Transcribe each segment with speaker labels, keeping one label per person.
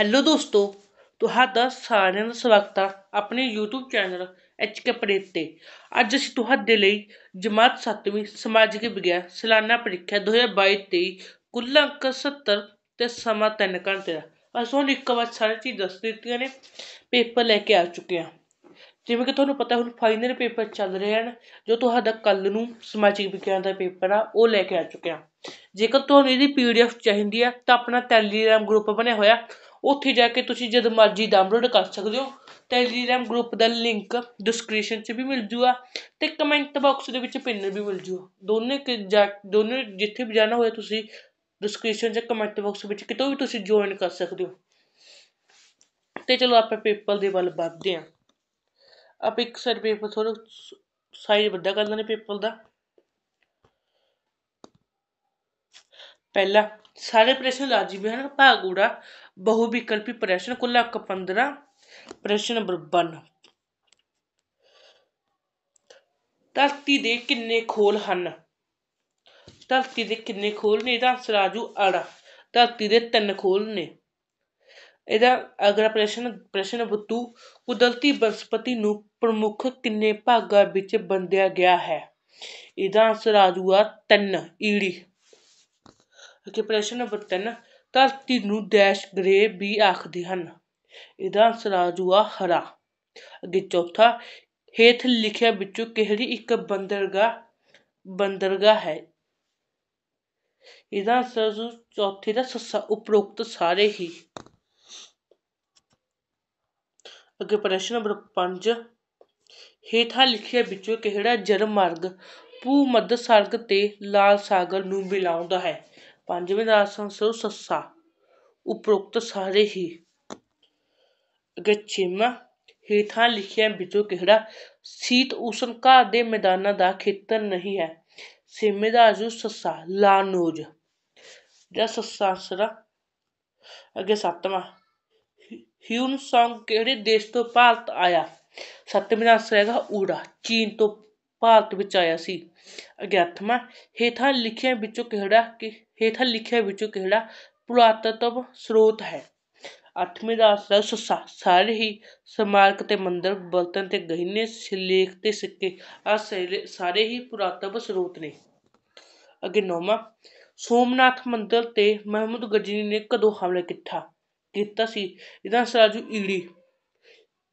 Speaker 1: Hello ਦੋਸਤੋ ਤੁਹਾਡਾ ਸਾਰਿਆਂ ਦਾ ਸਵਾਗਤ ਆ ਆਪਣੇ YouTube ਚੈਨਲ HK ਪ੍ਰੇਤ ਤੇ ਅੱਜ ਅਸੀਂ ਤੁਹਾਡੇ ਲਈ ਜਮਾਤ 7ਵੀਂ ਸਮਾਜਿਕ ਵਿਗਿਆਨ ਸਾਲਾਨਾ ਪ੍ਰੀਖਿਆ 2022-23 ਕੁੱਲ ਅੰਕ 70 ਤੇ ਸਮਾਂ 3 ਘੰਟੇ ਦਾ ਅਸੀਂ ਹੁਣ ਇੱਕ ਵਾਰ ਸਾਰੀ ਚੀਜ਼ ਦੱਸ ਦਿੱਤੀਆਂ ਨੇ ਪੇਪਰ ਲੈ ਕੇ ਆ ਚੁੱਕੇ ਆ ਜਿਵੇਂ ਕਿ ਤੁਹਾਨੂੰ ਪਤਾ ਹੁਣ ਫਾਈਨਲ ਪੇਪਰ ਚੱਲ ਰਹੇ ਹਨ ਜੋ ਤੁਹਾਡਾ ਕੱਲ ਨੂੰ ਸਮਾਜਿਕ ਵਿਗਿਆਨ ਦਾ ਪੇਪਰ ਆ ਉਹ ਲੈ ਕੇ ਆ ਚੁੱਕੇ ਆ ਜੇਕਰ ਤੁਹਾਨੂੰ ਇਹਦੀ ਪੀਡੀਐਫ ਚਾਹੀਦੀ ਆ ਤਾਂ ਆਪਣਾ ਟੈਲੀਗ੍ਰਾਮ ਗਰੁੱਪ ਬਣਿਆ ਹੋਇਆ ਉੱਥੇ ਜਾ ਕੇ ਤੁਸੀਂ ਜਦ ਮਰਜ਼ੀ ਡਾਊਨਲੋਡ ਕਰ ਸਕਦੇ ਹੋ ਟੈਲੀਗ੍ਰਾਮ ਗਰੁੱਪ ਦਾ ਲਿੰਕ ਡਿਸਕ੍ਰਿਪਸ਼ਨ 'ਚ ਵੀ ਮਿਲ ਜੂਗਾ ਅਤੇ ਕਮੈਂਟ ਬਾਕਸ ਦੇ ਵਿੱਚ ਪਿੰਨ ਵੀ ਮਿਲ ਜੂਗਾ ਦੋਨੇ ਜਾ ਦੋਨੇ ਜਿੱਥੇ ਵੀ ਜਾਣਾ ਹੋਇਆ ਤੁਸੀਂ ਡਿਸਕ੍ਰਿਪਸ਼ਨ 'ਚ ਕਮੈਂਟ ਬਾਕਸ ਵਿੱਚ ਕਿਤੋਂ ਵੀ ਤੁਸੀਂ ਜੁਆਇਨ ਕਰ ਸਕਦੇ ਹੋ ਅਤੇ ਚਲੋ ਆਪਾਂ ਪੇਪਰ ਦੇ ਵੱਲ ਵੱਧਦੇ ਹਾਂ ਆਪਾਂ ਇੱਕ ਸਾਈਡ ਪੇਪਰ ਥੋੜ੍ਹਾ ਸਾਈਜ਼ ਵੱਡਾ ਕਰ ਲੈਂਦੇ ਪੇਪਰ ਦਾ ਪਹਿਲਾ ਸਾਰੇ ਪ੍ਰਸ਼ਨ ਲਾਜ਼ਮੀ ਹਨ ਭਾਗੂੜਾ ਬਹੁ ਵਿਕਲਪੀ ਪ੍ਰਸ਼ਨ आपका 15 ਪ੍ਰਸ਼ਨ ਨੰਬਰ 1 ਧਰਤੀ ਦੇ ਕਿੰਨੇ ਖੋਲ ਹਨ ਧਰਤੀ ਦੇ ਕਿੰਨੇ ਖੋਲ ਨੇ ਇਹਦਾ ਆਨਸਰ ਆਜੂ ਅੜਾ ਧਰਤੀ ਦੇ ਤਿੰਨ ਖੋਲ ਨੇ ਇਹਦਾ ਅਗਲਾ ਪ੍ਰਸ਼ਨ ਪ੍ਰਸ਼ਨ ਨੰਬਰ 2 ਕੁਦਰਤੀ ਬਨਸਪਤੀ ਨੂੰ ਪ੍ਰਮੁੱਖ ਕਿੰਨੇ ਭਾਗਾਂ ਵਿੱਚ ਵੰਡਿਆ ਗਿਆ ਹੈ ਇਹਦਾ ਆਨਸਰ ਆਜੂਗਾ 3 ਈੜੀ ਕਿ ਪ੍ਰਸ਼ਨ ਨੰਬਰ 3 ਧਰਤੀ ਨੂੰ ਡੈਸ਼ ਗ੍ਰੇ ਵੀ ਆਖਦੇ ਹਨ ਇਹਦਾ ਆਂਸਰ ਆ ਹਰਾ ਅੱਗੇ ਚੌਥਾ ਹੇਠ ਲਿਖਿਆ ਵਿੱਚੋਂ ਕਿਹੜੀ ਇੱਕ ਬੰਦਰਗਾਹ ਬੰਦਰਗਾਹ ਹੈ ਇਹਦਾ ਆਂਸਰ ਚੌਥੇ ਦਾ ਸੱਸਾ ਉਪਰੋਕਤ ਸਾਰੇ ਹੀ ਅੱਗੇ ਪ੍ਰਸ਼ਨ ਨੰਬਰ 5 ਹੇਠਾਂ ਲਿਖਿਆ ਵਿੱਚੋਂ ਕਿਹੜਾ ਜਲ ਮਾਰਗ ਮੱਧ ਸਾਗਰ ਤੇ ਲਾਲ ਸਾਗਰ ਨੂੰ ਮਿਲਾਉਂਦਾ ਹੈ ਪੰਜਵੇਂ ਦਾ ਆਸਣ ਸੋ ਸੱਸਾ ਉਪਰੋਕਤ ਸਾਰੇ ਹੀ ਅਗੇ ਛੇਵਾਂ ਹੇਠਾਂ ਲਿਖਿਆ ਵਿੱਚੋਂ ਕਿਹੜਾ ਸੀਤ ਉਸਨ ਘਾ ਦੇ ਮੈਦਾਨਾਂ ਦਾ ਖੇਤਰ ਨਹੀਂ ਹੈ ਸੇਮੇ ਦਾ ਜੂ ਸੱਸਾ ਲਾਨੋਜ ਜਸ ਸੱਸਾ ਅਗੇ ਸੱਤਵਾਂ ਹਿਊਨ ਸੰਗ ਕਿਹੜੇ ਦੇਸ਼ ਤੋਂ ਭਾਰਤ ਆਇਆ ਸੱਤਵੇਂ ਦਾ ਆਸਰ ਹੈਗਾ ਊੜਾ ਚੀਨ ਤੋਂ ਭਾਰਤ ਵਿੱਚ ਆਇਆ ਸੀ ਅਗਿਆਤਮਾ ਹੇਠਾਂ ਲਿਖਿਆਂ ਵਿੱਚੋਂ ਕਿਹੜਾ ਕਿ ਹੇਠਾਂ ਲਿਖਿਆਂ ਵਿੱਚੋਂ ਕਿਹੜਾ ਪੁਰਾਤਤਵ ਸਰੋਤ ਹੈ ਅੱਠਵੇਂ ਦਾ ਅਸਰ ਸਾਰੇ ਹੀ ਸਮਾਰਕ ਤੇ ਮੰਦਰ ਬਰਤਨ ਤੇ ਗਹਿਣੇ ਸਿਲੇਖ ਤੇ ਸਿੱਕੇ ਆ ਸਾਰੇ ਹੀ ਪੁਰਾਤਤਵ ਸਰੋਤ ਨੇ ਅਗੇ ਨੌਵਾਂ ਸੋਮਨਾਥ ਮੰਦਰ 'ਤੇ ਮਹਿਮੂਦ ਗਜਨੀ ਨੇ ਕਦੋਂ ਹਮਲਾ ਕੀਤਾ ਕੀਤਾ ਸੀ ਇਹਦਾ ਸਰਾਜੂ ਈੜੀ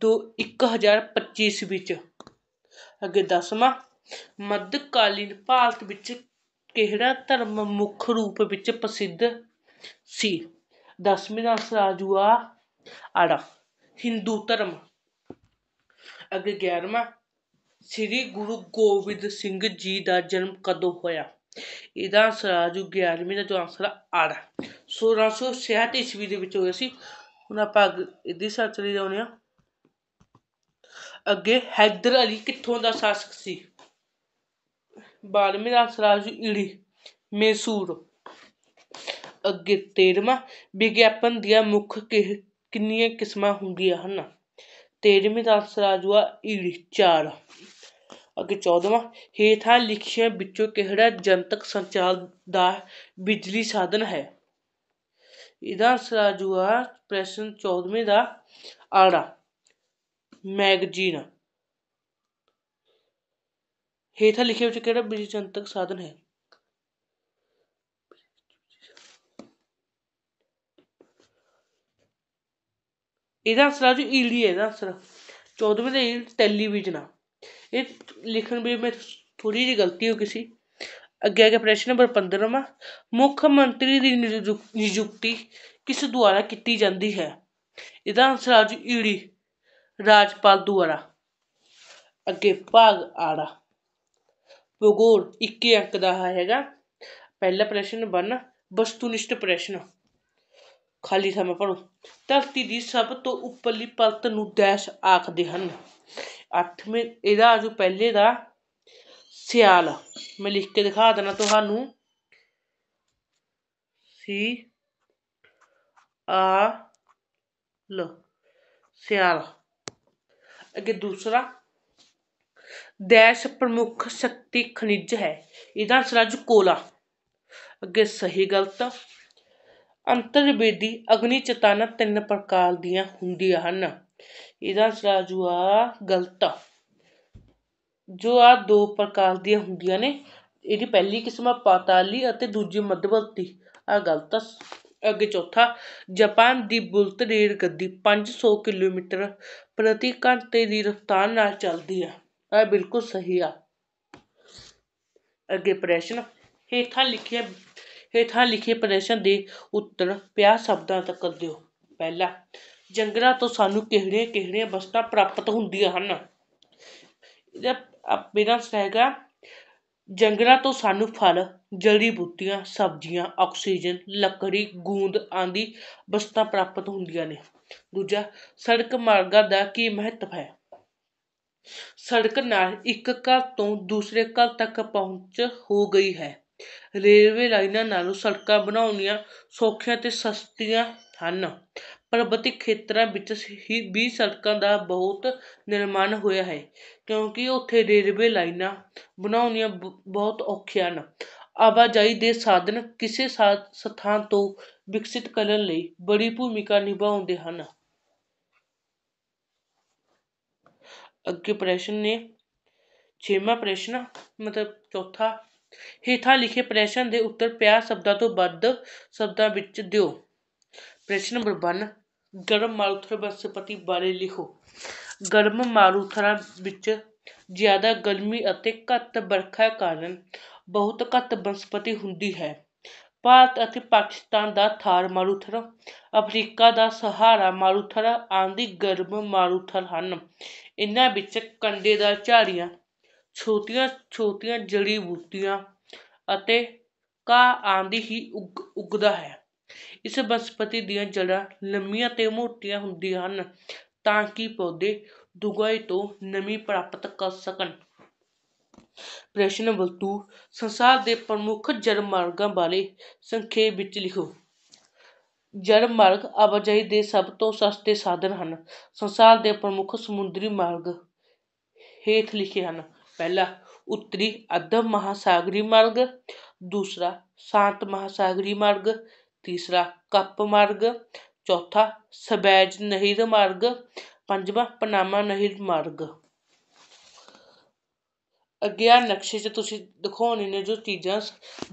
Speaker 1: ਤੋਂ 1025 ਵਿੱਚ ਅੱਗੇ ਦਸਵਾਂ ਮੱਧਕਾਲੀਨ ਭਾਰਤ ਵਿੱਚ ਕਿਹੜਾ ਧਰਮ ਮੁੱਖ ਰੂਪ ਵਿੱਚ ਪ੍ਰਸਿੱਧ ਸੀ ਦਸਵੇਂ ਦਾ ਰਾਜੂਆ ਆੜਾ ਹਿੰਦੂ ਧਰਮ ਅੱਗੇ ਗਿਆਰ੍ਹਵਾਂ ਸ੍ਰੀ ਗੁਰੂ ਗੋਬਿੰਦ ਸਿੰਘ ਜੀ ਦਾ ਜਨਮ ਕਦੋਂ ਹੋਇਆ ਇਹਦਾ ਆਨਸਰ ਆ ਜੂ ਦਾ ਜੋ ਆਨਸਰ ਆੜਾ 1666 ਈਸਵੀ ਦੇ ਵਿੱਚ ਹੋਇਆ ਸੀ ਹੁਣ ਆਪਾਂ ਅੱਗੇ ਇਹਦੀ ਸਰਚ ਲਈ ਜਾਉਂਦੇ ਆ ਅੱਗੇ ਹੈਦਰ ਅਲੀ ਕਿੱਥੋਂ ਦਾ ਸ਼ਾਸਕ ਸੀ ਬਾਰ੍ਹਵੀਂ ਰਾਜ ਈੜੀ ਮੈਸੂਰ ਅੱਗੇ 13ਵਾਂ ਵਿਗਿਆਪਨ ਦੀਆਂ ਮੁੱਖ ਕਿੰਨੀਆਂ ਕਿਸਮਾਂ ਹੁੰਦੀਆਂ ਹਨ ਤੇਰ੍ਹਵੀਂ ਰਾਜ ਈੜੀ ਚਾਰ ਅੱਗੇ 14ਵਾਂ ਹੇਠਾਂ ਲਿਖੀਆਂ ਵਿੱਚੋਂ ਕਿਹੜਾ ਜਨਤਕ ਸੰਚਾਰ ਦਾ ਬਿਜਲੀ ਸਾਧਨ ਹੈ ਇਹਦਾ ਸਰਾਜੂਆ ਪ੍ਰਸ਼ਨ 14ਵੇਂ ਦਾ ਆੜਾ ਮੈਗਜ਼ੀਨ हेठा लिखे हुए किहड़ा बिजली जनतक साधन है ਇਹਦਾ ਆਸਰਾ ਜੋ ਈਲ ਹੀ ਹੈ ਇਹਦਾ ਆਸਰਾ 14ਵੇਂ ਦਾ ਈਲ टेलीविजन ਆ ਇਹ ਲਿਖਣ ਵਿੱਚ ਮੈਂ ਥੋੜੀ ਜਿਹੀ ਗਲਤੀ ਹੋ ਗਈ ਸੀ ਅੱਗੇ ਆ ਗਿਆ ਪ੍ਰਸ਼ਨ ਨੰਬਰ 15ਵਾਂ ਮੁੱਖ ਮੰਤਰੀ ਦੀ ਨਿਯੁਕਤੀ ਕਿਸ ਦੁਆਰਾ ਕੀਤੀ ਜਾਂਦੀ ਹੈ ਇਹਦਾ ਆਨਸਰ ਆ ਜੀ ਈੜੀ ਰਾਜਪਾਲ ਦੁਆਰਾ ਅੱਗੇ ਭਾਗ ਆੜਾ ਭੂਗੋਲ ਇੱਕੀ ਅੰਕ ਦਾ ਹੈਗਾ ਪਹਿਲਾ ਪ੍ਰਸ਼ਨ ਬਨ ਵਸਤੂਨਿਸ਼ਟ ਪ੍ਰਸ਼ਨ ਖਾਲੀ ਸਮਾਂ ਪੜੋ ਧਰਤੀ ਦੀ ਸਭ ਤੋਂ ਉੱਪਰਲੀ ਪਰਤ ਨੂੰ ਡੈਸ਼ ਆਖਦੇ ਹਨ ਅੱਠਵੇਂ ਇਹਦਾ ਜੋ ਪਹਿਲੇ ਦਾ ਸਿਆਲ ਮੈਂ ਲਿਖ ਕੇ ਦਿਖਾ ਦਣਾ ਤੁਹਾਨੂੰ ਸੀ ਆ ਲ ਸਿਆਲ ਅਗੇ ਦੂਸਰਾ ਦੇਸ਼ ਪ੍ਰਮੁੱਖ ਸ਼ਕਤੀ ਖਣਿਜ ਹੈ ਇਹਦਾ ਆਨਸਰ ਕੋਲਾ ਅੱਗੇ ਸਹੀ ਗਲਤ ਅੰਤਰਵੇਦੀ ਅਗਨੀ ਚਤਾਨਾ ਤਿੰਨ ਪ੍ਰਕਾਰ ਦੀਆਂ ਹੁੰਦੀਆਂ ਹਨ ਇਹਦਾ ਆਨਸਰ ਆ ਗਲਤ ਜੋ ਆ ਦੋ ਪ੍ਰਕਾਰ ਦੀਆਂ ਹੁੰਦੀਆਂ ਨੇ ਇਹਦੀ ਪਹਿਲੀ ਕਿਸਮ ਆ ਪਾਤਾਲੀ ਅਤੇ ਦੂਜੀ ਮੱਧਵਰਤੀ ਆ ਗਲਤ ਅੱਗੇ ਚੌਥਾ ਜਾਪਾਨ ਦੀ ਬੁਲਟ ਰੇਲ ਗੱਡੀ 500 ਕਿਲੋਮੀਟਰ ਪ੍ਰਤੀ ਘੰਟੇ ਦੀ ਰਫ਼ਤਾਰ ਨਾਲ ਚੱਲਦੀ ਹੈ ਇਹ ਬਿਲਕੁਲ ਸਹੀ ਆ ਅੱਗੇ ਪ੍ਰਸ਼ਨ ਹੇਠਾਂ ਲਿਖੇ ਹੇਠਾਂ ਲਿਖੇ ਪ੍ਰਸ਼ਨ ਦੇ ਉੱਤਰ ਪਿਆਰ ਸ਼ਬਦਾਂ ਤੱਕ ਦਿਓ ਪਹਿਲਾ ਜੰਗਲਾਂ ਤੋਂ ਸਾਨੂੰ ਕਿਹੜੇ ਕਿਹੜੇ ਵਸਤਾਂ ਪ੍ਰਾਪਤ ਹੁੰਦੀਆਂ ਹਨ ਇਹਦਾ ਮੇਰਾ ਹੈਗਾ ਜੰਗਲਾਂ ਤੋਂ ਸਾਨੂੰ ਫਲ ਜੜੀ ਬੂਟੀਆਂ ਸਬਜ਼ੀਆਂ ਆਕਸੀਜਨ ਲੱਕੜੀ ਗੂੰਦ ਆਂਦੀ ਵਸਤਾਂ ਪ੍ਰਾਪਤ ਹੁੰਦੀਆਂ ਨੇ ਦੂਜਾ ਸੜਕ ਮਾਰਗਾਂ ਦਾ ਕੀ ਮਹੱਤਵ ਹੈ ਸੜਕ ਨਾਲ ਇੱਕ ਘਰ ਤੋਂ ਦੂਸਰੇ ਘਰ ਤੱਕ ਪਹੁੰਚ ਹੋ ਗਈ ਹੈ ਰੇਲਵੇ ਲਾਈਨਾਂ ਨਾਲੋਂ ਸੜਕਾਂ ਬਣਾਉਣੀਆਂ ਸੌਖੀਆਂ ਅਤੇ ਸਸਤੀਆਂ ਹਨ ਪਰਬਤੀ ਖੇਤਰਾਂ ਵਿੱਚ ਹੀ ਵੀ ਸੜਕਾਂ ਦਾ ਬਹੁਤ ਨਿਰਮਾਣ ਹੋਇਆ ਹੈ ਕਿਉਂਕਿ ਉੱਥੇ ਰੇਲਵੇ ਲਾਈਨਾਂ ਬਣਾਉਣੀਆਂ ਬਹੁਤ ਔਖੀਆਂ ਹਨ ਆਵਾਜਾਈ ਦੇ ਸਾਧਨ ਕਿਸੇ ਸਥਾਨ ਤੋਂ ਵਿਕਸਿਤ ਕਰਨ ਲਈ ਬੜੀ ਭੂਮਿਕਾ ਨਿਭਾਉਂਦੇ ਹਨ ਅੱਗੇ ਪ੍ਰਸ਼ਨ ਨੇ ਛੇਵਾਂ ਪ੍ਰਸ਼ਨ ਮਤਲਬ ਚੌਥਾ ਹੇਠਾਂ ਲਿਖੇ ਪ੍ਰਸ਼ਨ ਦੇ ਉੱਤਰ ਪਿਆਰ ਸ਼ਬਦਾਂ ਤੋਂ ਵੱਧ ਸ਼ਬਦਾਂ ਵਿੱਚ ਦਿਓ ਪ੍ਰਸ਼ਨ ਨੰਬਰ 1 ਗਰਮ ਮਾਰੂਥਲ ਬਨਸਪਤੀ ਬਾਰੇ ਲਿਖੋ ਗਰਮ ਮਾਰੂਥਲਾਂ ਵਿੱਚ ਜ਼ਿਆਦਾ ਗਰਮੀ ਅਤੇ ਘੱਟ ਵਰਖਾ ਕਾਰਨ ਬਹੁਤ ਘੱਟ ਬਨਸਪਤੀ ਹੁੰਦੀ ਹੈ ਭਾਰਤ ਅਤੇ ਪਾਕਿਸਤਾਨ ਦਾ ਥਾਰ ਮਾਰੂਥਲ ਅਫਰੀਕਾ ਦਾ ਸਹਾਰਾ ਮਾਰੂਥਲ ਆਂਦੀ ਗਰਮ ਮਾਰੂਥਲ ਹਨ ਇਹਨਾਂ ਵਿੱਚ ਕੰਡੇਦਾਰ ਝਾੜੀਆਂ ਛੋਟੀਆਂ ਛੋਟੀਆਂ ਜੜੀ ਬੂਟੀਆਂ ਅਤੇ ਘਾਹ ਆਦਿ ਹੀ ਉੱਗ ਉੱਗਦਾ ਹੈ ਇਸ ਬਨਸਪਤੀ ਦੀਆਂ ਜੜ੍ਹਾਂ ਲੰਮੀਆਂ ਤੇ ਮੋਟੀਆਂ ਹੁੰਦੀਆਂ ਹਨ ਤਾਂ ਕਿ ਪੌਦੇ ਦੁਗਾਈ ਤੋਂ ਨਮੀ ਪ੍ਰਾਪਤ ਕਰ ਸਕਣ ਪ੍ਰਸ਼ਨ ਵਸਤੂ ਸੰਸਾਰ ਦੇ ਪ੍ਰਮੁੱਖ ਜਲ ਮਾਰਗਾਂ ਬਾਰੇ ਸੰਖੇਪ ਵਿੱਚ ਲਿਖੋ ਜਲ ਮਾਰਗ ਆਵਾਜਾਈ ਦੇ ਸਭ ਤੋਂ ਸਸਤੇ ਸਾਧਨ ਹਨ ਸੰਸਾਰ ਦੇ ਪ੍ਰਮੁੱਖ ਸਮੁੰਦਰੀ ਮਾਰਗ ਹੇਠ ਲਿਖੇ ਹਨ ਪਹਿਲਾ ਉੱਤਰੀ ਅਧਵ ਮਹਾਸਾਗਰੀ ਮਾਰਗ ਦੂਸਰਾ ਸ਼ਾਂਤ ਮਹਾਸਾਗਰੀ ਮਾਰਗ ਤੀਸਰਾ ਕੱਪ ਮਾਰਗ ਚੌਥਾ ਸਵੈਜ ਨਹਿਰ ਮਾਰਗ ਪੰਜਵਾਂ ਪਨਾਮਾ ਨਹਿਰ ਮਾਰਗ ਅੱਗੇ ਆ ਨਕਸ਼ੇ 'ਚ ਤੁਸੀਂ ਦਿਖਾਉਣੇ ਨੇ ਜੋ ਚੀਜ਼ਾਂ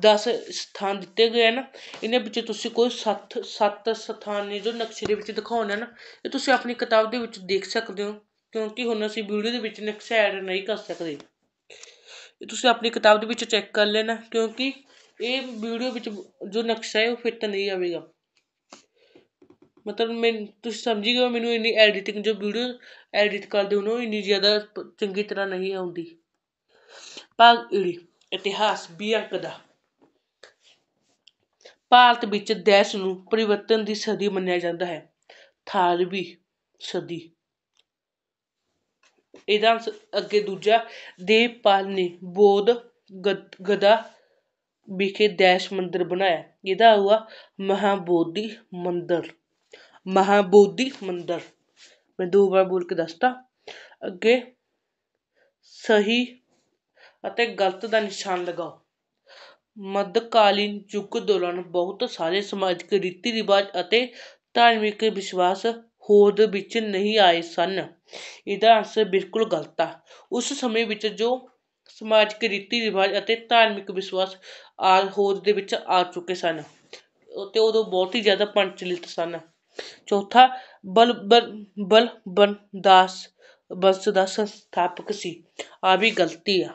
Speaker 1: ਦਸ ਸਥਾਨ ਦਿੱਤੇ ਗਏ ਹਨ ਇਹਨਾਂ ਵਿੱਚ ਤੁਸੀਂ ਕੋਈ ਸੱਤ ਸੱਤ ਸਥਾਨ ਨੇ ਜੋ ਨਕਸ਼ੇ ਦੇ ਵਿੱਚ ਦਿਖਾਉਣੇ ਹਨ ਇਹ ਤੁਸੀਂ ਆਪਣੀ ਕਿਤਾਬ ਦੇ ਵਿੱਚ ਦੇਖ ਸਕਦੇ ਹੋ ਕਿਉਂਕਿ ਹੁਣ ਅਸੀਂ ਵੀਡੀਓ ਦੇ ਵਿੱਚ ਨਕਸ਼ਾ ਐਡ ਨਹੀਂ ਕਰ ਸਕਦੇ ਇਹ ਤੁਸੀਂ ਆਪਣੀ ਕਿਤਾਬ ਦੇ ਵਿੱਚ ਚੈੱਕ ਕਰ ਲੈਣਾ ਕਿਉਂਕਿ ਇਹ ਵੀਡੀਓ ਵਿੱਚ ਜੋ ਨਕਸ਼ਾ ਹੈ ਉਹ ਫਿੱਟ ਨਹੀਂ ਆਵੇਗਾ ਮਤਲਬ ਮੈਂ ਤੁਸੀਂ ਸਮਝ ਗਏ ਮੈਨੂੰ ਇੰਨੀ ਐਡੀਟਿੰਗ ਜੋ ਵੀਡੀਓ ਐਡਿਟ ਕਰਦੇ ਹੋ ਨਾ ਇੰਨੀ ਜ਼ਿਆਦਾ ਚੰਗੀ ਤਰ੍ਹਾਂ ਨਹੀਂ ਆਉਂਦੀ ਪੱਗ ਇਤਿਹਾਸ ਦਾ ਭਾਰਤ ਵਿੱਚ ਦੇਸ਼ ਨੂੰ ਪਰਿਵਰਤਨ ਦੀ ਸਦੀ ਮੰਨਿਆ ਜਾਂਦਾ ਹੈ ਥਾਲਵੀ ਸਦੀ ਇਹਦਾ ਅੱਗੇ ਦੂਜਾ ਦੇਵਪਾਲ ਨੇ ਬੋਧ ਗਦਾ ਵਿਖੇ ਦੇਸ਼ ਮੰਦਿਰ ਬਣਾਇਆ ਇਹਦਾ ਹੋਇਆ ਮਹਾਬੋਧੀ ਮੰਦਿਰ ਮਹਾਬੋਧੀ ਮੰਦਿਰ ਮੈਂ ਦੋ ਵਾਰ ਬੋਲ ਕੇ ਦੱਸਤਾ ਅੱਗੇ ਸਹੀ ਅਤੇ ਗਲਤ ਦਾ ਨਿਸ਼ਾਨ ਲਗਾਓ ਮੱਧਕਾਲੀਨ ਯੁੱਗ ਦੌਰਾਨ ਬਹੁਤ ਸਾਰੇ ਸਮਾਜਿਕ ਰੀਤੀ ਰਿਵਾਜ ਅਤੇ ਧਾਰਮਿਕ ਵਿਸ਼ਵਾਸ ਹੋਦ ਵਿੱਚ ਨਹੀਂ ਆਏ ਸਨ ਇਹਦਾ ਅਸਰ ਬਿਲਕੁਲ ਗਲਤ ਆ ਉਸ ਸਮੇਂ ਵਿੱਚ ਜੋ ਸਮਾਜਿਕ ਰੀਤੀ ਰਿਵਾਜ ਅਤੇ ਧਾਰਮਿਕ ਵਿਸ਼ਵਾਸ ਆਲ ਹੋਦ ਦੇ ਵਿੱਚ ਆ ਚੁੱਕੇ ਸਨ ਅਤੇ ਉਦੋਂ ਬਹੁਤ ਹੀ ਜ਼ਿਆਦਾ ਪੰਚਲਿਤ ਸਨ ਚੌਥਾ ਬਲ ਬਲ ਬਲ ਦਾਸ ਵੰਸ਼ ਦਾ ਸੰਸਥਾਪਕ ਸੀ ਆ ਵੀ ਗਲਤੀ ਆ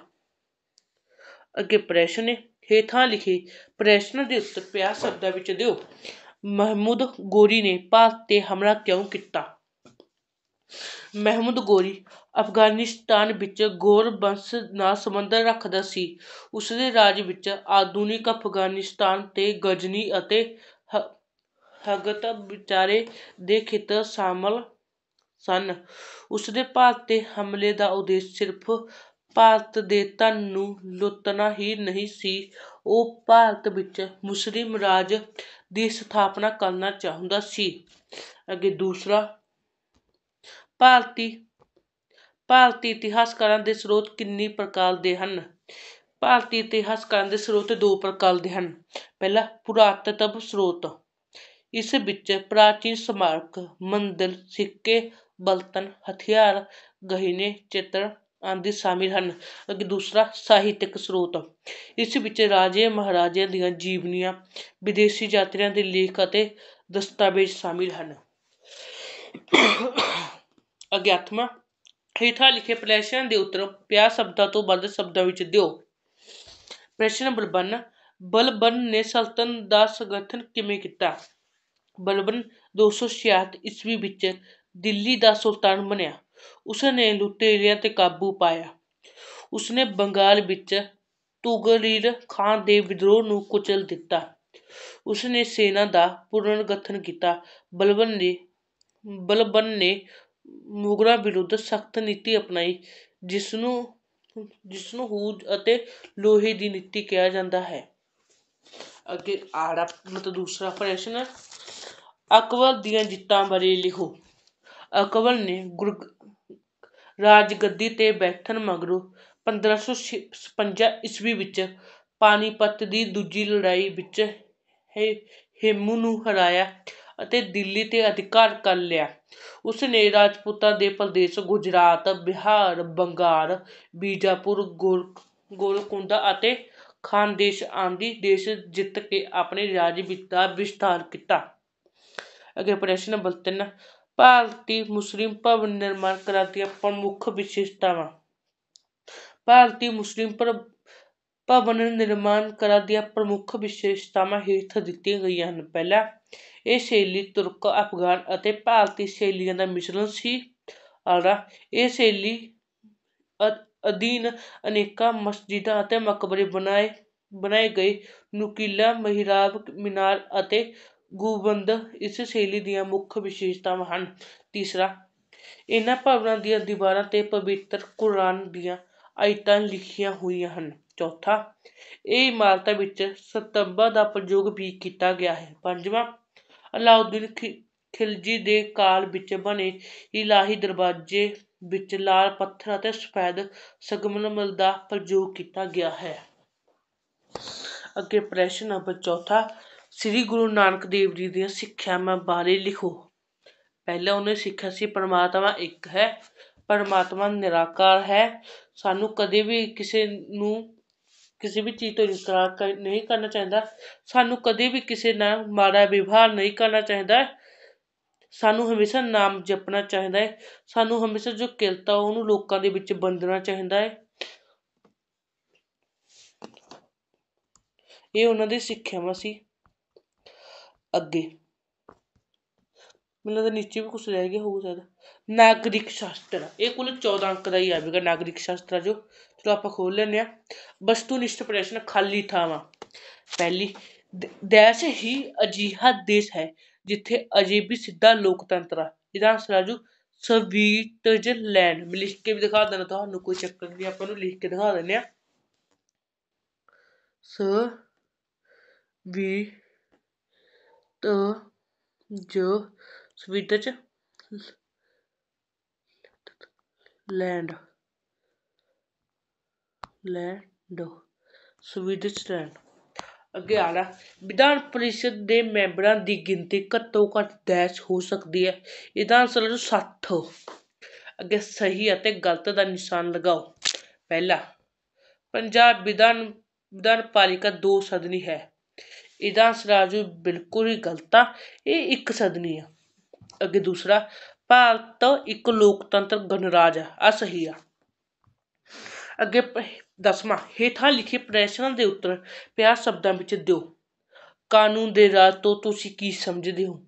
Speaker 1: ਅੱਗੇ ਪ੍ਰਸ਼ਨ ਹੈ ਹੇਠਾਂ ਲਿਖੇ ਪ੍ਰਸ਼ਨ ਦੇ ਉੱਤਰ ਪਿਆ ਸ਼ਬਦਾਂ ਵਿੱਚ ਦਿਓ ਮਹਿਮੂਦ ਗੋਰੀ ਨੇ ਭਾਰਤ 'ਤੇ ਹਮਲਾ ਕਿਉਂ ਕੀਤਾ ਮਹਿਮੂਦ ਗੋਰੀ ਅਫਗਾਨਿਸਤਾਨ ਵਿੱਚ ਗੋਰ ਵੰਸ਼ ਨਾਲ ਸੰਬੰਧ ਰੱਖਦਾ ਸੀ ਉਸ ਦੇ ਰਾਜ ਵਿੱਚ ਆਧੁਨਿਕ ਅਫਗਾਨਿਸਤਾਨ ਤੇ ਗਜ਼ਨੀ ਅਤੇ ਹਗਤ ਵਿਚਾਰੇ ਦੇ ਖੇਤਰ ਸ਼ਾਮਲ ਸਨ ਉਸ ਦੇ ਭਾਰਤ 'ਤੇ ਹਮਲੇ ਦਾ ਉਦੇਸ਼ ਸਿਰਫ ਭਾਰਤ ਦੇ ਧਨ ਨੂੰ ਲੁੱਟਣਾ ਹੀ ਨਹੀਂ ਸੀ ਉਹ ਭਾਰਤ ਵਿੱਚ ਮੁਸਲਿਮ ਰਾਜ ਦੀ ਸਥਾਪਨਾ ਕਰਨਾ ਚਾਹੁੰਦਾ ਸੀ ਅੱਗੇ ਦੂਸਰਾ ਭਾਰਤੀ ਭਾਰਤੀ ਇਤਿਹਾਸਕਾਰਾਂ ਦੇ ਸਰੋਤ ਕਿੰਨੇ ਪ੍ਰਕਾਰ ਦੇ ਹਨ ਭਾਰਤੀ ਇਤਿਹਾਸਕਾਰਾਂ ਦੇ ਸਰੋਤ ਦੋ ਪ੍ਰਕਾਰ ਦੇ ਹਨ ਪਹਿਲਾ ਪੁਰਾਤਤਵ ਸਰੋਤ ਇਸ ਵਿੱਚ ਪ੍ਰਾਚੀਨ ਸਮਾਰਕ ਮੰਦਰ ਸਿੱਕੇ ਬਲਤਨ ਹਥਿਆਰ ਗਹਿਣੇ ਚਿੱਤਰ ਆਦਿ ਸ਼ਾਮਿਲ ਹਨ ਅੱਗੇ ਦੂਸਰਾ ਸਾਹਿਤਿਕ ਸਰੋਤ ਇਸ ਵਿੱਚ ਰਾਜੇ ਮਹਾਰਾਜੇ ਦੀਆਂ ਜੀਵਨੀਆਂ ਵਿਦੇਸ਼ੀ ਯਾਤਰੀਆਂ ਦੇ ਲੇਖ ਅਤੇ ਦਸਤਾਵੇਜ਼ ਸ਼ਾਮਿਲ ਹਨ ਅਗਿਆਤਮਾ ਹੇਠਾਂ ਲਿਖੇ ਪ੍ਰਸ਼ਨ ਦੇ ਉੱਤਰ ਪਿਆ ਸ਼ਬਦਾਂ ਤੋਂ ਵੱਧ ਸ਼ਬਦਾਂ ਵਿੱਚ ਦਿਓ ਪ੍ਰਸ਼ਨ ਬਲਬਨ ਬਲਬਨ ਨੇ ਸਲਤਨ ਦਾ ਸੰਗਠਨ ਕਿਵੇਂ ਕੀਤਾ ਬਲਬਨ 266 ਈਸਵੀ ਵਿੱਚ ਦਿੱਲੀ ਦਾ ਸੁਲਤਾਨ ਬਣਿਆ ਉਸਨੇ ਲੁਟੇਰਿਆਂ ਤੇ ਕਾਬੂ ਪਾਇਆ। ਉਸਨੇ ਬੰਗਾਲ ਵਿੱਚ ਤੁਗਲਕ ਖਾਨ ਦੇ ਵਿਦਰੋਹ ਨੂੰ ਕੁਚਲ ਦਿੱਤਾ। ਉਸਨੇ ਸੈਨਾ ਦਾ ਗਠਨ ਕੀਤਾ। ਬਲਬਨ ਨੇ ਨੇ ਮੁਗਲਾਂ ਵਿਰੁੱਧ ਸਖਤ ਨੀਤੀ ਅਪਣਾਈ ਜਿਸ ਜਿਸ ਨੂੰ ਨੂੰ ਹੂਰ ਅਤੇ ਲੋਹੇ ਦੀ ਨੀਤੀ ਕਿਹਾ ਜਾਂਦਾ ਹੈ। ਅੱਗੇ ਦੂਸਰਾ ਪ੍ਰਸ਼ਨ ਅਕਬਰ ਦੀਆਂ ਜਿੱਤਾਂ ਬਾਰੇ ਲਿਖੋ। ਅਕਬਰ ਨੇ ਰਾਜਗੱਦੀ 'ਤੇ ਬੈਠਣ ਮਗਰੋਂ ਪੰਦਰਾਂ ਸੌ ਛ ਛਪੰਜਾ ਈਸਵੀ ਵਿੱਚ ਪਾਣੀਪਤ ਦੀ ਦੂਜੀ ਲੜਾਈ ਵਿੱਚ ਹੇ ਹੇਮੂ ਨੂੰ ਹਰਾਇਆ ਅਤੇ ਦਿੱਲੀ 'ਤੇ ਅਧਿਕਾਰ ਕਰ ਲਿਆ ਉਸ ਨੇ ਰਾਜਪੂਤਾਂ ਦੇ ਪ੍ਰਦੇਸ਼ ਗੁਜਰਾਤ ਬਿਹਾਰ ਬੰਗਾਲ ਬੀਜਾਪੁਰ ਗੋਲ ਗੋਲਕੁੰਡਾ ਅਤੇ ਖਾਨਦੇਸ਼ ਆਦਿ ਦੇਸ਼ ਜਿੱਤ ਕੇ ਆਪਣੇ ਰਾਜ ਵਿੱਚ ਦਾ ਵਿਸਥਾਰ ਕੀਤਾ ਅੱਗੇ ਪ੍ਰਸ਼ਨ ਨੰਬਰ ਤਿੰਨ ਭਾਰਤੀ ਮੁਸਲਿਮ ਭਵਨ ਨਿਰਮਾਣ ਕਲਾ ਪ੍ਰਮੁੱਖ ਵਿਸ਼ੇਸ਼ਤਾਵਾਂ ਭਾਰਤੀ ਮੁਸਲਿਮ ਪਰ ਭਵਨ ਨਿਰਮਾਣ ਕਲਾ ਦੀਆਂ ਪ੍ਰਮੁੱਖ ਵਿਸ਼ੇਸ਼ਤਾਵਾਂ ਹੇਠ ਦਿੱਤੀਆਂ ਗਈਆਂ ਹਨ ਪਹਿਲਾ ਇਹ ਸ਼ੈਲੀ ਤੁਰਕ ਅਫਗਾਨ ਅਤੇ ਭਾਰਤੀ ਸ਼ੈਲੀਆਂ ਦਾ ਮਿਸ਼ਰਣ ਸੀ ਆਲਾ ਇਹ ਸ਼ੈਲੀ ਅਧੀਨ ਅਨੇਕਾਂ ਮਸਜਿਦਾਂ ਅਤੇ ਮਕਬਰੇ ਬਣਾਏ ਬਣਾਏ ਗਏ ਨੁਕੀਲਾ ਮਿਹਰਾਬ ਮਿਨਾਰ ਅਤੇ ਗੁਬੰਦ ਇਸ ਸ਼ੈਲੀ ਦੀਆਂ ਮੁੱਖ ਵਿਸ਼ੇਸ਼ਤਾਵਾਂ ਹਨ ਤੀਸਰਾ ਇਹਨਾਂ ਭਵਨਾਂ ਦੀਆਂ ਦੀਵਾਰਾਂ 'ਤੇ ਪਵਿੱਤਰ ਕੁਰਾਨ ਦੀਆਂ ਆਇਤਾਂ ਲਿਖੀਆਂ ਹੋਈਆਂ ਹਨ ਚੌਥਾ ਇਹ ਇਮਾਰਤਾਂ ਵਿੱਚ ਸਤੰਬਾ ਦਾ ਪ੍ਰਯੋਗ ਵੀ ਕੀਤਾ ਗਿਆ ਹੈ ਪੰਜਵਾਂ ਅਲਾਉਦੀਨ ਖਿਲਜੀ ਦੇ ਕਾਲ ਵਿੱਚ ਬਣੇ ਇਲਾਹੀ ਦਰਵਾਜ਼ੇ ਵਿੱਚ ਲਾਲ ਪੱਥਰ ਅਤੇ ਸਫੈਦ ਸੰਗਮਰਮਰ ਦਾ ਪ੍ਰਯੋਗ ਕੀਤਾ ਗਿਆ ਹੈ ਅੱਗੇ ਪ੍ਰਸ਼ਨ ਨੰਬਰ ਚੌਥਾ ਸ੍ਰੀ ਗੁਰੂ ਨਾਨਕ ਦੇਵ ਜੀ ਦੀਆਂ ਸਿੱਖਿਆਵਾਂ ਬਾਰੇ ਲਿਖੋ ਪਹਿਲਾਂ ਉਹਨੇ ਸਿੱਖਿਆ ਸੀ ਪਰਮਾਤਮਾ ਇੱਕ ਹੈ ਪਰਮਾਤਮਾ ਨਿਰਾਕਾਰ ਹੈ ਸਾਨੂੰ ਕਦੇ ਵੀ ਕਿਸੇ ਨੂੰ ਕਿਸੇ ਵੀ ਚੀਜ਼ ਤੋਂ ਇਨਕਾਰ ਨਹੀਂ ਕਰਨਾ ਚਾਹੀਦਾ ਸਾਨੂੰ ਕਦੇ ਵੀ ਕਿਸੇ ਨਾਲ ਮਾੜਾ ਵਿਵਹਾਰ ਨਹੀਂ ਕਰਨਾ ਚਾਹੀਦਾ ਸਾਨੂੰ ਹਮੇਸ਼ਾ ਨਾਮ ਜਪਣਾ ਚਾਹੀਦਾ ਹੈ ਸਾਨੂੰ ਹਮੇਸ਼ਾ ਜੋ ਕਿਰਤਾ ਉਹਨੂੰ ਲੋਕਾਂ ਦੇ ਵਿੱਚ ਵੰਡਣਾ ਚਾਹੀਦਾ ਹੈ ਇਹ ਉਹਨਾਂ ਦੀ ਸਿੱਖਿਆਵਾਂ ਸੀ ਅੱਗੇ ਮੈਨੂੰ ਲੱਗਦਾ ਨੀਚੇ ਵੀ ਕੁਛ ਰਹਿ ਗਿਆ ਹੋਊ ਸ਼ਾਇਦ ਨਾਗਰਿਕ ਸ਼ਾਸਤਰ ਇਹ ਕੁੱਲ 14 ਅੰਕ ਦਾ ਹੀ ਆਵੇਗਾ ਨਾਗਰਿਕ ਸ਼ਾਸਤਰ ਜੋ ਚਲੋ ਆਪਾਂ ਖੋਲ ਲੈਂਦੇ ਆ ਵਸਤੂ ਵਸਤੂਨਿਸ਼ਟ ਪ੍ਰਸ਼ਨ ਖਾਲੀ ਥਾਵਾਂ ਪਹਿਲੀ ਦੇਸ਼ ਹੀ ਅਜੀਹਾ ਦੇਸ਼ ਹੈ ਜਿੱਥੇ ਅਜੇ ਵੀ ਸਿੱਧਾ ਲੋਕਤੰਤਰ ਹੈ ਇਹਦਾ ਆਨਸਰ ਆ ਜੂ ਸਵੀਟਜ਼ਰਲੈਂਡ ਲਿਖ ਕੇ ਵੀ ਦਿਖਾ ਦਿੰਦਾ ਤੁਹਾਨੂੰ ਕੋਈ ਚੱਕਰ ਨਹੀਂ ਆਪਾਂ ਨੂੰ ਲਿਖ ਕੇ ਦਿਖਾ ਦਿੰਦੇ ਆ ਸ ਵੀ ਜੋ ਸਵੀਟਚ ਲੈਂਡ ਲੈਂਡ ਅੱਗੇ ਆ ਰਿਹਾ ਵਿਧਾਨ ਪਰਿਸ਼ਦ ਦੇ ਮੈਂਬਰਾਂ ਦੀ ਗਿਣਤੀ ਘੱਟੋ ਘੱਟ ਦੈਸ਼ ਹੋ ਸਕਦੀ ਹੈ ਇਹਦਾ ਅਸਲ ਹੈ 60 ਅੱਗੇ ਸਹੀ ਅਤੇ ਗਲਤ ਦਾ ਨਿਸ਼ਾਨ ਲਗਾਓ ਪਹਿਲਾ ਪੰਜਾਬ ਵਿਧਾਨ ਵਿਧਾਨ ਪਾਲਿਕਾ ਦੋ ਸਦਨੀ ਹੈ ਇਹਦਾ ਸਰਾਜ ਬਿਲਕੁਲ ਹੀ ਗਲਤ ਆ ਇਹ ਇੱਕ ਸਦਨੀ ਆ ਅੱਗੇ ਦੂਸਰਾ ਭਾਰਤ ਇੱਕ ਲੋਕਤੰਤਰ ਗਣਰਾਜ ਆ ਆ ਸਹੀ ਆ ਅੱਗੇ ਦਸਵਾਂ ਹੇਠਾਂ ਲਿਖੇ ਪ੍ਰਸ਼ਨ ਦੇ ਉੱਤਰ ਪਿਆਰ ਸ਼ਬਦਾਂ ਵਿੱਚ ਦਿਓ ਕਾਨੂੰਨ ਦੇ ਰਾਜ ਤੋਂ ਤੁਸੀਂ ਕੀ ਸਮਝਦੇ ਹੋ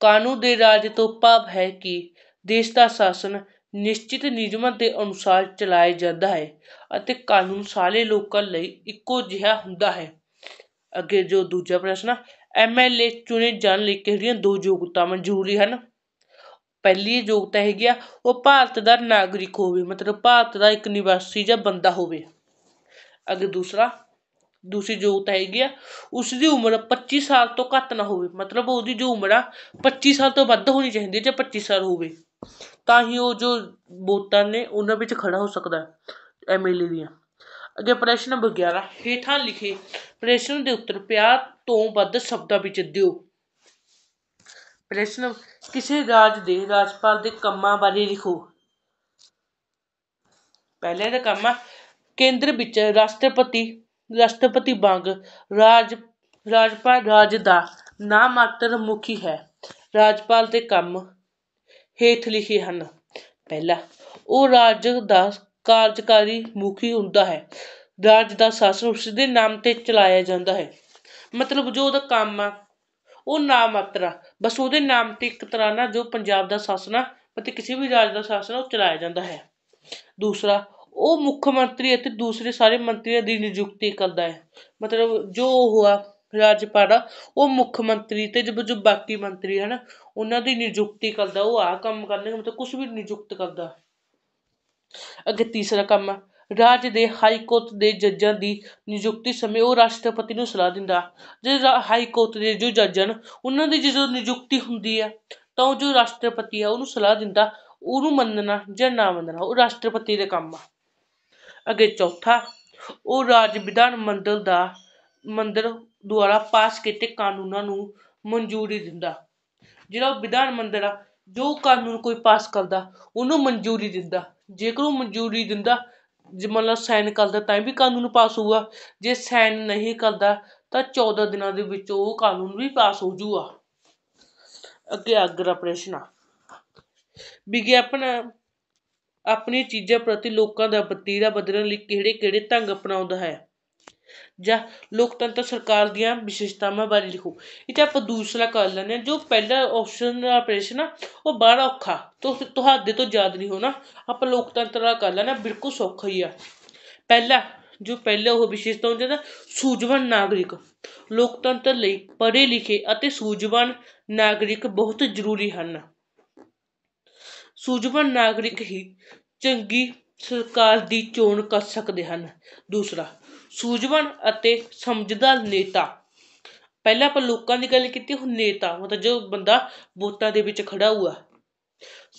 Speaker 1: ਕਾਨੂੰਨ ਦੇ ਰਾਜ ਤੋਂ ਭਾਵ ਹੈ ਕਿ ਦੇਸ਼ ਦਾ ਸ਼ਾਸਨ ਨਿਸ਼ਚਿਤ ਨਿਯਮਾਂ ਦੇ ਅਨੁਸਾਰ ਚਲਾਇਆ ਜਾਂਦਾ ਹੈ ਅਤੇ ਕਾਨੂੰਨ ਸਾਰੇ ਲੋਕਾਂ ਲਈ ਇੱਕੋ ਜਿਹਾ ਹੁੰਦਾ ਹੈ ਅੱਗੇ ਜੋ ਦੂਜਾ ਪ੍ਰਸ਼ਨ ਆ ਐਮ ਐਲ ਏ ਚੁਣੇ ਜਾਣ ਲਈ ਕਿਹੜੀਆਂ ਦੋ ਯੋਗਤਾਵਾਂ ਜ਼ਰੂਰੀ ਹਨ ਪਹਿਲੀ ਯੋਗਤਾ ਹੈਗੀ ਆ ਉਹ ਭਾਰਤ ਦਾ ਨਾਗਰਿਕ ਹੋਵੇ ਮਤਲਬ ਭਾਰਤ ਦਾ ਇੱਕ ਨਿਵਾਸੀ ਜਾਂ ਬੰਦਾ ਹੋਵੇ ਅੱਗੇ ਦੂਸਰਾ ਦੂਸਰੀ ਯੋਗਤਾ ਹੈਗੀ ਆ ਉਸ ਦੀ ਉਮਰ ਪੱਚੀ ਸਾਲ ਤੋਂ ਘੱਟ ਨਾ ਹੋਵੇ ਮਤਲਬ ਉਹਦੀ ਜੋ ਉਮਰ ਆ ਪੱਚੀ ਸਾਲ ਤੋਂ ਵੱਧ ਹੋਣੀ ਚਾਹੀਦੀ ਜਾਂ ਪੱਚੀ ਸਾਲ ਹੋਵੇ ਤਾਂ ਹੀ ਉਹ ਜੋ ਵੋਟਾਂ ਨੇ ਉਹਨਾਂ ਵਿੱਚ ਖੜਾ ਹੋ ਸਕਦਾ ਐਮ ਐਲ ਏ ਦੀਆਂ ਅਗੇ ਪ੍ਰਸ਼ਨ ਨੰਬਰ 11 ਹੇਠਾਂ ਲਿਖੇ ਪ੍ਰਸ਼ਨ ਦੇ ਉੱਤਰ ਪਿਆ ਤੋਂ ਵੱਧ ਸ਼ਬਦਾਂ ਵਿੱਚ ਦਿਓ ਪ੍ਰਸ਼ਨ ਕਿਸੇ ਰਾਜ ਦੇ ਰਾਜਪਾਲ ਦੇ ਕੰਮਾਂ ਬਾਰੇ ਲਿਖੋ ਪਹਿਲੇ ਦਾ ਕੰਮ ਕੇਂਦਰ ਵਿੱਚ ਰਾਸ਼ਟਰਪਤੀ ਰਾਸ਼ਟਰਪਤੀ ਵਾਂਗ ਰਾਜ ਰਾਜਪਾਲ ਰਾਜ ਦਾ ਨਾਮ ਮਾਤਰ ਮੁਖੀ ਹੈ ਰਾਜਪਾਲ ਦੇ ਕੰਮ ਹੇਠ ਲਿਖੇ ਹਨ ਪਹਿਲਾ ਉਹ ਰਾਜ ਦਾ ਕਾਰਜਕਾਰੀ ਮੁਖੀ ਹੁੰਦਾ ਹੈ ਰਾਜ ਦਾ ਸ਼ਾਸਨ ਉਸ ਦੇ ਨਾਮ 'ਤੇ ਚਲਾਇਆ ਜਾਂਦਾ ਹੈ ਮਤਲਬ ਜੋ ਉਹਦਾ ਕੰਮ ਆ ਉਹ ਨਾ ਮਾਤਰ ਬਸ ਉਹਦੇ ਨਾਮ 'ਤੇ ਇੱਕ ਤਰ੍ਹਾਂ ਨਾਲ ਜੋ ਪੰਜਾਬ ਦਾ ਸ਼ਾਸਨ ਆ ਅਤੇ ਕਿਸੇ ਵੀ ਰਾਜ ਦਾ ਸ਼ਾਸਨ ਉਹ ਚਲਾਇਆ ਜਾਂਦਾ ਹੈ ਦੂਸਰਾ ਉਹ ਮੁੱਖ ਮੰਤਰੀ ਅਤੇ ਦੂਸਰੇ ਸਾਰੇ ਮੰਤਰੀਆਂ ਦੀ ਨਿਯੁਕਤੀ ਕਰਦਾ ਹੈ ਮਤਲਬ ਜੋ ਉਹ ਆ ਰਾਜਪਾਲ ਉਹ ਮੁੱਖ ਮੰਤਰੀ ਤੇ ਜੋ ਜੋ ਬਾਕੀ ਮੰਤਰੀ ਹਨ ਉਹਨਾਂ ਦੀ ਨਿਯੁਕਤੀ ਕਰਦਾ ਉਹ ਆ ਕੰਮ ਕਰਨੇ ਮਤਲਬ ਕੁਝ ਵੀ ਨਿਯੁਕਤ ਕਰਦਾ ਅਗੇ ਤੀਸਰਾ ਕੰਮ ਰਾਜ ਦੇ ਹਾਈ ਕੋਰਟ ਦੇ ਜੱਜਾਂ ਦੀ ਨਿਯੁਕਤੀ ਸਮੇਂ ਉਹ ਰਾਸ਼ਟਰਪਤੀ ਨੂੰ ਸਲਾਹ ਦਿੰਦਾ ਜੇ ਹਾਈ ਕੋਰਟ ਦੇ ਜੋ ਜੱਜ ਹਨ ਉਹਨਾਂ ਦੀ ਜਦੋਂ ਨਿਯੁਕਤੀ ਹੁੰਦੀ ਹੈ ਤਾਂ ਉਹ ਜੋ ਰਾਸ਼ਟਰਪਤੀ ਆ ਉਹਨੂੰ ਸਲਾਹ ਦਿੰਦਾ ਉਹਨੂੰ ਮੰਨਣਾ ਜਾਂ ਨਾ ਮੰਨਣਾ ਉਹ ਰਾਸ਼ਟਰਪਤੀ ਦੇ ਕੰਮ ਆ ਅਗੇ ਚੌਥਾ ਉਹ ਰਾਜ ਵਿਧਾਨ ਮੰਡਲ ਦਾ ਮੰਡਲ ਦੁਆਰਾ ਪਾਸ ਕੀਤੇ ਕਾਨੂੰਨਾਂ ਨੂੰ ਮਨਜ਼ੂਰੀ ਦਿੰਦਾ ਜਿਹੜਾ ਵਿਧਾਨ ਮੰਡਲ ਆ ਜੋ ਕਾਨੂੰਨ ਕੋਈ ਪਾਸ ਕਰਦਾ ਉਹਨੂੰ ਮਨਜ਼ੂਰੀ ਦਿੰਦਾ ਜੇਕਰ ਉਹ ਮਨਜ਼ੂਰੀ ਦਿੰਦਾ ਜੇ ਮੰਨ ਲਓ ਸਾਈਨ ਕਰਦਾ ਤਾਂ ਵੀ ਕਾਨੂੰਨ ਪਾਸ ਹੋਊਗਾ ਜੇ ਸਾਈਨ ਨਹੀਂ ਕਰਦਾ ਤਾਂ ਚੌਦਾਂ ਦਿਨਾਂ ਦੇ ਵਿੱਚ ਉਹ ਕਾਨੂੰਨ ਵੀ ਪਾਸ ਹੋ ਜੂਗਾ ਅੱਗੇ ਆਗਰਾ ਪ੍ਰਸ਼ਨ ਵਿਗਿਆਪਨ ਆਪਣੀ ਚੀਜ਼ਾਂ ਪ੍ਰਤੀ ਲੋਕਾਂ ਦਾ ਵਤੀਰਾ ਬਦਲਣ ਲਈ ਕਿਹੜੇ ਕਿਹੜੇ ਢੰਗ ਅਪਣਾਉਂਦਾ ਹੈ ਜਾਂ ਲੋਕਤੰਤਰ ਸਰਕਾਰ ਦੀਆਂ ਵਿਸ਼ੇਸ਼ਤਾਵਾਂ ਬਾਰੇ ਲਿਖੋ ਇੱਥੇ ਆਪਾਂ ਦੂਸਰਾ ਕਰ ਲੈਂਦੇ ਹਾਂ ਜੋ ਪਹਿਲਾ ਆਪਸ਼ਨ ਆਪਰੇਸ਼ਨ ਆ ਉਹ ਬੜਾ ਔਖਾ ਤੁਸੀਂ ਤੁਹਾਡੇ ਤੋਂ ਯਾਦ ਨਹੀਂ ਹੋਣਾ ਆਪਾਂ ਲੋਕਤੰਤਰ ਦਾ ਕਰ ਲੈਣਾ ਬਿਲਕੁਲ ਸੌਖਾ ਹੀ ਆ ਪਹਿਲਾ ਜੋ ਪਹਿਲੇ ਉਹ ਵਿਸ਼ੇਸ਼ਤਾ ਹੁੰਦੀ ਹੈ ਸੂਝਵਾਨ ਨਾਗਰਿਕ ਲੋਕਤੰਤਰ ਲਈ ਪੜ੍ਹੇ ਲਿਖੇ ਅਤੇ ਸੂਝਵਾਨ ਨਾਗਰਿਕ ਬਹੁਤ ਜ਼ਰੂਰੀ ਹਨ ਸੂਝਵਾਨ ਨਾਗਰਿਕ ਹੀ ਚੰਗੀ ਸਰਕਾਰ ਦੀ ਚੋਣ ਕਰ ਸਕਦੇ ਹਨ ਦੂਸਰਾ ਸੂਝਵਾਨ ਅਤੇ ਸਮਝਦਾਰ ਨੇਤਾ ਪਹਿਲਾਂ ਆਪਾਂ ਲੋਕਾਂ ਦੀ ਗੱਲ ਕੀਤੀ ਹੁਣ ਨੇਤਾ ਮਤਲਬ ਜੋ ਬੰਦਾ ਵੋਟਾਂ ਦੇ ਵਿੱਚ ਖੜਾ ਹੋਊਗਾ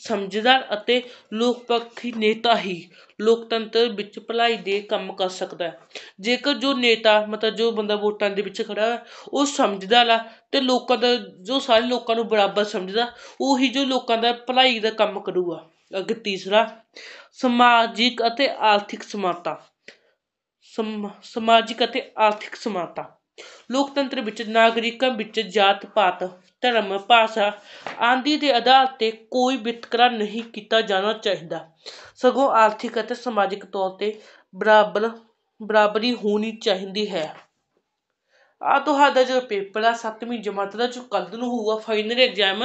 Speaker 1: ਸਮਝਦਾਰ ਅਤੇ ਲੋਕਪੱਖੀ ਨੇਤਾ ਹੀ ਲੋਕਤੰਤਰ ਵਿੱਚ ਭਲਾਈ ਦੇ ਕੰਮ ਕਰ ਸਕਦਾ ਹੈ ਜੇਕਰ ਜੋ ਨੇਤਾ ਮਤਲਬ ਜੋ ਬੰਦਾ ਵੋਟਾਂ ਦੇ ਵਿੱਚ ਖੜਾ ਹੈ ਉਹ ਸਮਝਦਾਰ ਆ ਤੇ ਲੋਕਾਂ ਦਾ ਜੋ ਸਾਰੇ ਲੋਕਾਂ ਨੂੰ ਬਰਾਬਰ ਸਮਝਦਾ ਉਹੀ ਜੋ ਲੋਕਾਂ ਦਾ ਭਲਾਈ ਦਾ ਕੰਮ ਕਰੂਗਾ ਅੱਗੇ ਤੀਸਰਾ ਸਮਾਜਿਕ ਅਤੇ ਆਰਥਿਕ ਸਮਾਨਤਾ ਸਮ ਸਮਾਜਿਕ ਅਤੇ ਆਰਥਿਕ ਸਮਾਨਤਾ ਲੋਕਤੰਤਰ ਵਿੱਚ ਨਾਗਰਿਕਾਂ ਵਿੱਚ ਜਾਤ ਪਾਤ ਧਰਮ ਭਾਸ਼ਾ ਆਦਿ ਦੇ ਆਧਾਰ 'ਤੇ ਕੋਈ ਵਿਤਕਰਾ ਨਹੀਂ ਕੀਤਾ ਜਾਣਾ ਚਾਹੀਦਾ ਸਗੋਂ ਆਰਥਿਕ ਅਤੇ ਸਮਾਜਿਕ ਤੌਰ 'ਤੇ ਬਰਾਬਰ ਬਰਾਬਰੀ ਹੋਣੀ ਚਾਹੀਦੀ ਹੈ ਆ ਤੁਹਾਡਾ ਜੋ ਪੇਪਰ ਆ ਸੱਤਵੀਂ ਜਮਾਤ ਦਾ ਜੋ ਕੱਲ ਨੂੰ ਹੋਊਗਾ ਫਾਈਨਲ ਐਗਜ਼ਾਮ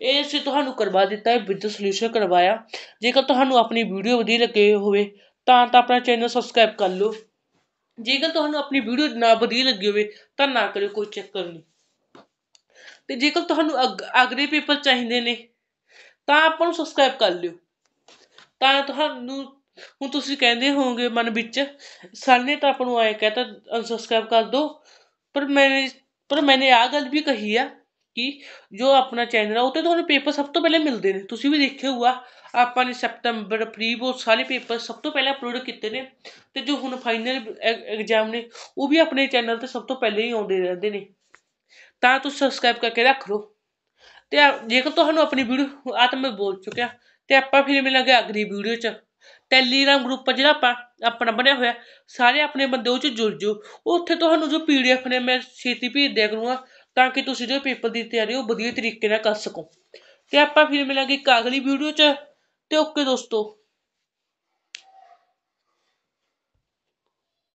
Speaker 1: ਇਹ ਅਸੀਂ ਤੁਹਾਨੂੰ ਕਰਵਾ ਦਿੱਤਾ ਹੈ ਵਿਦ ਸੋਲਿਊਸ਼ਨ ਕਰਵਾਇਆ ਜੇਕਰ ਤੁਹਾਨੂੰ ਆਪਣੀ ਵੀਡੀਓ ਵਧੀਆ ਲੱਗੇ ਹੋਵੇ ਤਾਂ ਤਾਂ ਆਪਣਾ ਚੈਨਲ ਸਬਸਕ੍ਰਾਈਬ ਕਰ ਲਓ ਜੇਕਰ ਤੁਹਾਨੂੰ ਆਪਣੀ ਵੀਡੀਓ ਨਾ ਵਧੀਆ ਲੱਗੀ ਹੋਵੇ ਤਾਂ ਨਾ ਕਰਿਓ ਕੋਈ ਚੱਕਰ ਨਹੀਂ ਤੇ ਜੇਕਰ ਤੁਹਾਨੂੰ ਅਗਲੇ ਪੇਪਰ ਚਾਹੀਦੇ ਨੇ ਤਾਂ ਆਪਾਂ ਨੂੰ ਸਬਸਕ੍ਰਾਈਬ ਕਰ ਲਿਓ ਤਾਂ ਤੁਹਾਨੂੰ ਹੁਣ ਤੁਸੀਂ ਕਹਿੰਦੇ ਹੋਵੋਗੇ ਮਨ ਵਿੱਚ ਸਾਨੇ ਤਾਂ ਆਪਾਂ ਨੂੰ ਐ ਕਹਤਾ ਅਨਸਬਸਕ੍ਰਾਈਬ ਕਰ ਦੋ ਪਰ ਮੈਂ ਪਰ ਮੈਨੇ ਆ ਗੱਲ ਵੀ ਕਹੀ ਆ ਕਿ ਜੋ ਆਪਣਾ ਚੈਨਲ ਆ ਉਹ ਤੇ ਤੁਹਾਨੂੰ ਪੇਪਰ ਸਭ ਤੋਂ ਪਹਿਲੇ ਮਿਲਦੇ ਨੇ ਤੁਸੀਂ ਵੀ ਦੇਖਿਆ ਹੋਊਗਾ ਆਪਾਂ ਨੇ ਸੈਪਟੈਂਬਰ ਪ੍ਰੀਵੋ ਬਹੁਤ ਸਾਰੇ ਪੇਪਰ ਸਭ ਤੋਂ ਪਹਿਲਾਂ ਅਪਲੋਡ ਕੀਤੇ ਨੇ ਤੇ ਜੋ ਹੁਣ ਫਾਈਨਲ ਐਗਜ਼ਾਮ ਨੇ ਉਹ ਵੀ ਆਪਣੇ ਚੈਨਲ ਤੇ ਸਭ ਤੋਂ ਪਹਿਲੇ ਹੀ ਆਉਂਦੇ ਰਹਿੰਦੇ ਨੇ ਤਾਂ ਤੁਸੀਂ ਸਬਸਕ੍ਰਾਈਬ ਕਰਕੇ ਰੱਖ ਲਓ ਤੇ ਜੇਕਰ ਤੁਹਾਨੂੰ ਆਪਣੀ ਵੀਡੀਓ ਆਤਮ ਮੈਂ ਬੋਲ ਚੁੱਕਿਆ ਤੇ ਆਪਾਂ ਫਿਰ ਮਿਲਾਂਗੇ ਅਗਲੀ ਵੀਡੀਓ 'ਚ ਟੈਲੀਗ੍ਰam ਗਰੁੱਪ ਆ ਜਿਹੜਾ ਆਪਾਂ ਆਪਣਾ ਬਣਿਆ ਹੋਇਆ ਸਾਰੇ ਆਪਣੇ ਬੰਦੇ ਉਹ 'ਚ ਜੁੜ ਜਾਓ ਉੱਥੇ ਤੁਹਾਨੂੰ ਜੋ ਪੀਡੀਐਫ ਨੇ ਮੈਂ ਛੇਤੀ ਭੇਜ ਦਿਆ ਕਰੂੰਗਾ ਤਾਂ ਕਿ ਤੁਸੀਂ ਜੋ ਪੇਪਰ ਦੀ ਤਿਆਰੀ ਉਹ ਵਧੀਆ ਤਰੀਕੇ ਨਾਲ ਕਰ ਸਕੋ ਤੇ ਆਪਾਂ ਫਿਰ ਮਿਲਾਂਗੇ ਇੱਕ ਅਗਲੀ ਵੀਡੀਓ 'ਚ ਤੇ ਓਕੇ ਦੋਸਤੋ